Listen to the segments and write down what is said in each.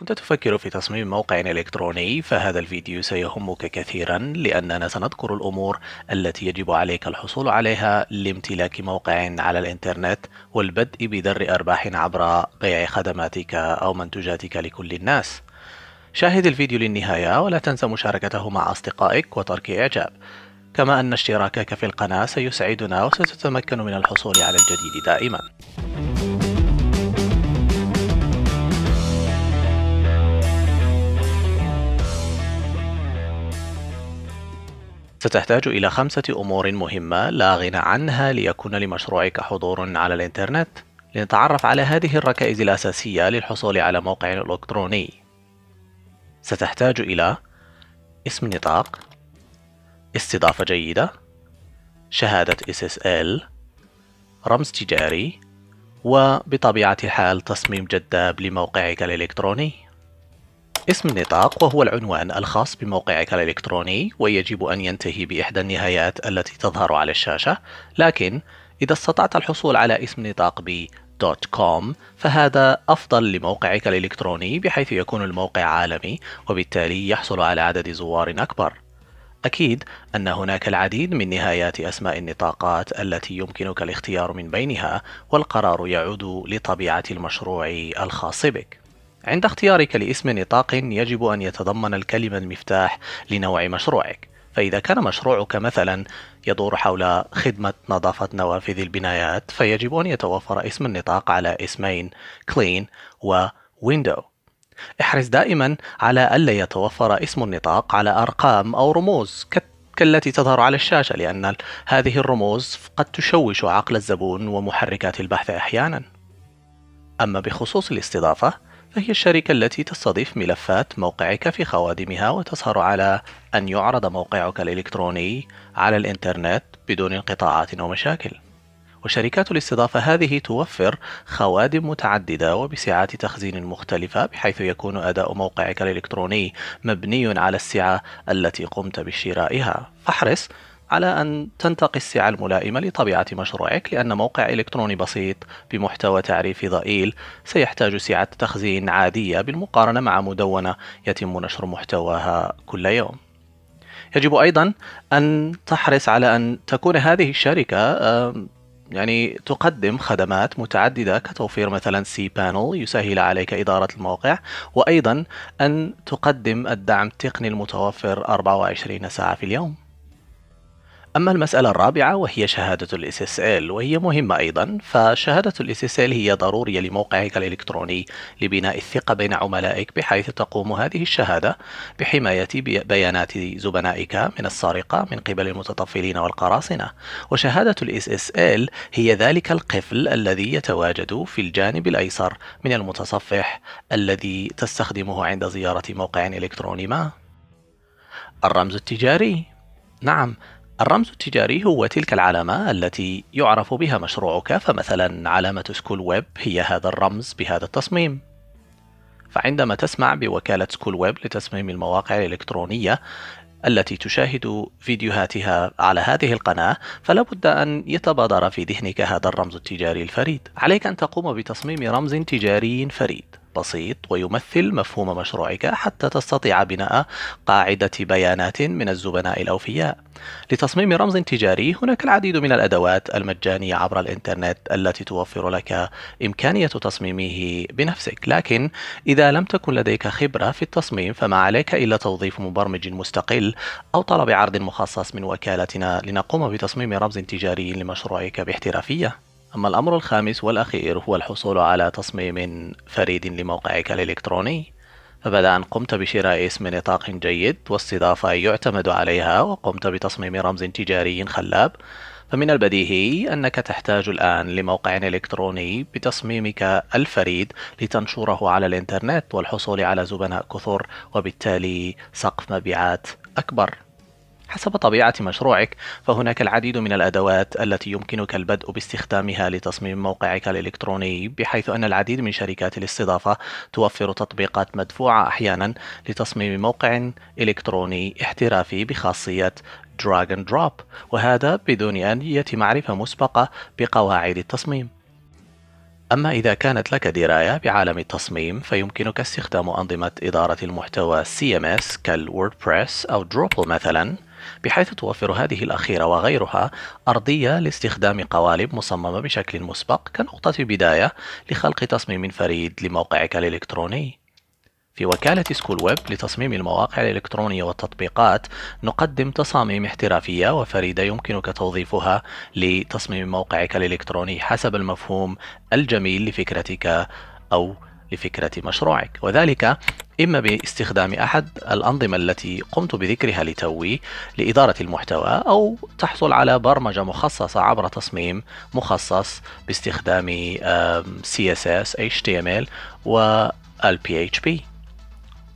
كنت تفكر في تصميم موقع إلكتروني فهذا الفيديو سيهمك كثيرا لأننا سنذكر الأمور التي يجب عليك الحصول عليها لامتلاك موقع على الإنترنت والبدء بدر أرباح عبر بيع خدماتك أو منتجاتك لكل الناس شاهد الفيديو للنهاية ولا تنسى مشاركته مع أصدقائك وترك إعجاب كما أن اشتراكك في القناة سيسعدنا وستتمكن من الحصول على الجديد دائما ستحتاج إلى خمسة أمور مهمة لا غنى عنها ليكون لمشروعك حضور على الإنترنت لنتعرف على هذه الركائز الأساسية للحصول على موقع إلكتروني ستحتاج إلى اسم نطاق استضافة جيدة شهادة SSL رمز تجاري وبطبيعة الحال تصميم جذاب لموقعك الإلكتروني اسم النطاق وهو العنوان الخاص بموقعك الإلكتروني ويجب أن ينتهي بإحدى النهايات التي تظهر على الشاشة لكن إذا استطعت الحصول على اسم نطاق ب .com فهذا أفضل لموقعك الإلكتروني بحيث يكون الموقع عالمي وبالتالي يحصل على عدد زوار أكبر أكيد أن هناك العديد من نهايات أسماء النطاقات التي يمكنك الاختيار من بينها والقرار يعود لطبيعة المشروع الخاص بك عند اختيارك لاسم نطاق يجب أن يتضمن الكلمة المفتاح لنوع مشروعك فإذا كان مشروعك مثلا يدور حول خدمة نظافة نوافذ البنايات فيجب أن يتوفر اسم النطاق على اسمين clean و window احرص دائما على ألا يتوفر اسم النطاق على أرقام أو رموز كالتي تظهر على الشاشة لأن هذه الرموز قد تشوش عقل الزبون ومحركات البحث أحيانا أما بخصوص الاستضافة فهي الشركة التي تستضيف ملفات موقعك في خوادمها وتسهر على أن يعرض موقعك الإلكتروني على الإنترنت بدون انقطاعات ومشاكل. وشركات الاستضافة هذه توفر خوادم متعددة وبسعات تخزين مختلفة بحيث يكون أداء موقعك الإلكتروني مبني على السعة التي قمت بشرائها. فاحرص على أن تنتقي السعة الملائمة لطبيعة مشروعك لأن موقع إلكتروني بسيط بمحتوى تعريفي ضئيل سيحتاج سعة تخزين عادية بالمقارنة مع مدونة يتم نشر محتواها كل يوم. يجب أيضا أن تحرص على أن تكون هذه الشركة يعني تقدم خدمات متعددة كتوفير مثلا سي بانل يسهل عليك إدارة الموقع وأيضا أن تقدم الدعم التقني المتوفر 24 ساعة في اليوم أما المسألة الرابعة وهي شهادة ال SSL وهي مهمة أيضا فشهادة ال SSL هي ضرورية لموقعك الإلكتروني لبناء الثقة بين عملائك بحيث تقوم هذه الشهادة بحماية بيانات زبنائك من السرقة من قبل المتطفلين والقراصنة وشهادة ال SSL هي ذلك القفل الذي يتواجد في الجانب الأيسر من المتصفح الذي تستخدمه عند زيارة موقع إلكتروني ما الرمز التجاري نعم الرمز التجاري هو تلك العلامة التي يعرف بها مشروعك فمثلا علامة سكول ويب هي هذا الرمز بهذا التصميم فعندما تسمع بوكالة سكول ويب لتصميم المواقع الإلكترونية التي تشاهد فيديوهاتها على هذه القناة فلا بد أن يتبادر في ذهنك هذا الرمز التجاري الفريد عليك أن تقوم بتصميم رمز تجاري فريد بسيط ويمثل مفهوم مشروعك حتى تستطيع بناء قاعدة بيانات من الزبناء الأوفياء. لتصميم رمز تجاري هناك العديد من الأدوات المجانية عبر الإنترنت التي توفر لك إمكانية تصميمه بنفسك، لكن إذا لم تكن لديك خبرة في التصميم فما عليك إلا توظيف مبرمج مستقل أو طلب عرض مخصص من وكالتنا لنقوم بتصميم رمز تجاري لمشروعك باحترافية. أما الأمر الخامس والأخير هو الحصول على تصميم فريد لموقعك الإلكتروني فبعد أن قمت بشراء اسم نطاق جيد واستضافة يعتمد عليها وقمت بتصميم رمز تجاري خلاب فمن البديهي أنك تحتاج الآن لموقع إلكتروني بتصميمك الفريد لتنشره على الإنترنت والحصول على زبناء كثر وبالتالي سقف مبيعات أكبر حسب طبيعة مشروعك فهناك العديد من الأدوات التي يمكنك البدء باستخدامها لتصميم موقعك الإلكتروني بحيث أن العديد من شركات الاستضافة توفر تطبيقات مدفوعة أحيانا لتصميم موقع إلكتروني احترافي بخاصية Drag اند دروب وهذا بدون أن يتم معرفة مسبقة بقواعد التصميم أما إذا كانت لك دراية بعالم التصميم فيمكنك استخدام أنظمة إدارة المحتوى CMS كالووردبريس أو دروبل مثلاً بحيث توفر هذه الأخيرة وغيرها أرضية لاستخدام قوالب مصممة بشكل مسبق كنقطة بداية لخلق تصميم فريد لموقعك الإلكتروني. في وكالة سكول ويب لتصميم المواقع الإلكترونية والتطبيقات نقدم تصاميم احترافية وفريدة يمكنك توظيفها لتصميم موقعك الإلكتروني حسب المفهوم الجميل لفكرتك أو لفكرة مشروعك وذلك إما باستخدام أحد الأنظمة التي قمت بذكرها لتوي لإدارة المحتوى أو تحصل على برمجة مخصصة عبر تصميم مخصص باستخدام CSS, HTML و PHP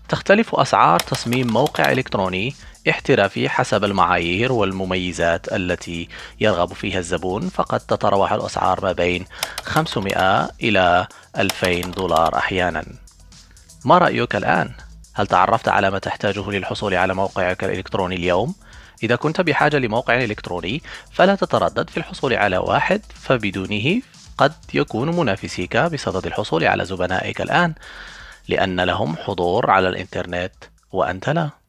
تختلف أسعار تصميم موقع إلكتروني احترافي حسب المعايير والمميزات التي يرغب فيها الزبون فقد تتراوح الأسعار ما بين 500 إلى 2000 دولار أحياناً ما رأيك الآن؟ هل تعرفت على ما تحتاجه للحصول على موقعك الإلكتروني اليوم؟ إذا كنت بحاجة لموقع إلكتروني فلا تتردد في الحصول على واحد فبدونه قد يكون منافسيك بصدد الحصول على زبنائك الآن لأن لهم حضور على الإنترنت وأنت لا